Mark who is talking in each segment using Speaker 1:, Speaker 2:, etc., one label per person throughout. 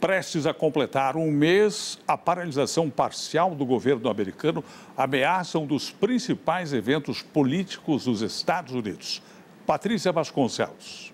Speaker 1: Prestes a completar um mês, a paralisação parcial do governo americano ameaça um dos principais eventos políticos dos Estados Unidos. Patrícia Vasconcelos.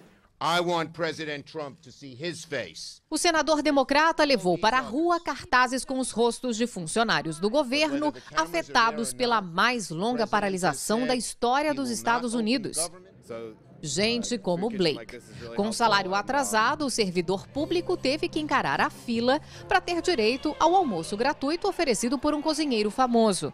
Speaker 1: O senador democrata levou para a rua cartazes com os rostos de funcionários do governo afetados pela mais longa paralisação da história dos Estados Unidos. Uh, Gente como Blake. Com salário atrasado, o servidor público teve que encarar a fila para ter direito ao almoço gratuito oferecido por um cozinheiro famoso.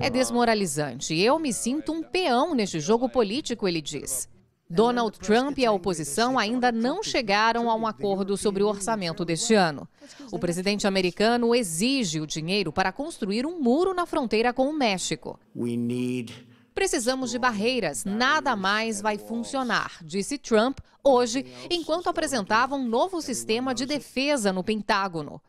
Speaker 1: É desmoralizante. Eu me sinto um peão neste jogo político, ele diz. Donald Trump e a oposição ainda não chegaram a um acordo sobre o orçamento deste ano. O presidente americano exige o dinheiro para construir um muro na fronteira com o México. Precisamos de barreiras, nada mais vai funcionar, disse Trump hoje, enquanto apresentava um novo sistema de defesa no Pentágono.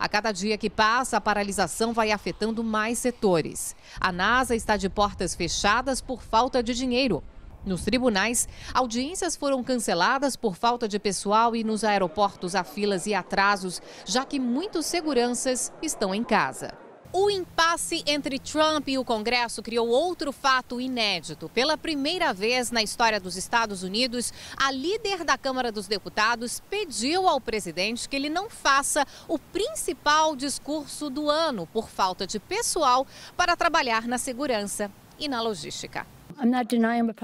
Speaker 1: A cada dia que passa, a paralisação vai afetando mais setores. A NASA está de portas fechadas por falta de dinheiro nos tribunais, audiências foram canceladas por falta de pessoal e nos aeroportos há filas e atrasos, já que muitos seguranças estão em casa. O impasse entre Trump e o Congresso criou outro fato inédito. Pela primeira vez na história dos Estados Unidos, a líder da Câmara dos Deputados pediu ao presidente que ele não faça o principal discurso do ano por falta de pessoal para trabalhar na segurança e na logística.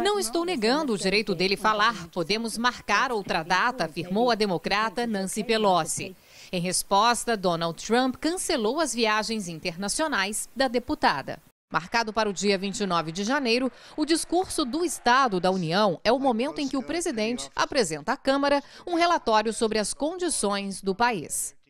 Speaker 1: Não estou negando o direito dele falar. Podemos marcar outra data, afirmou a democrata Nancy Pelosi. Em resposta, Donald Trump cancelou as viagens internacionais da deputada. Marcado para o dia 29 de janeiro, o discurso do Estado da União é o momento em que o presidente apresenta à Câmara um relatório sobre as condições do país.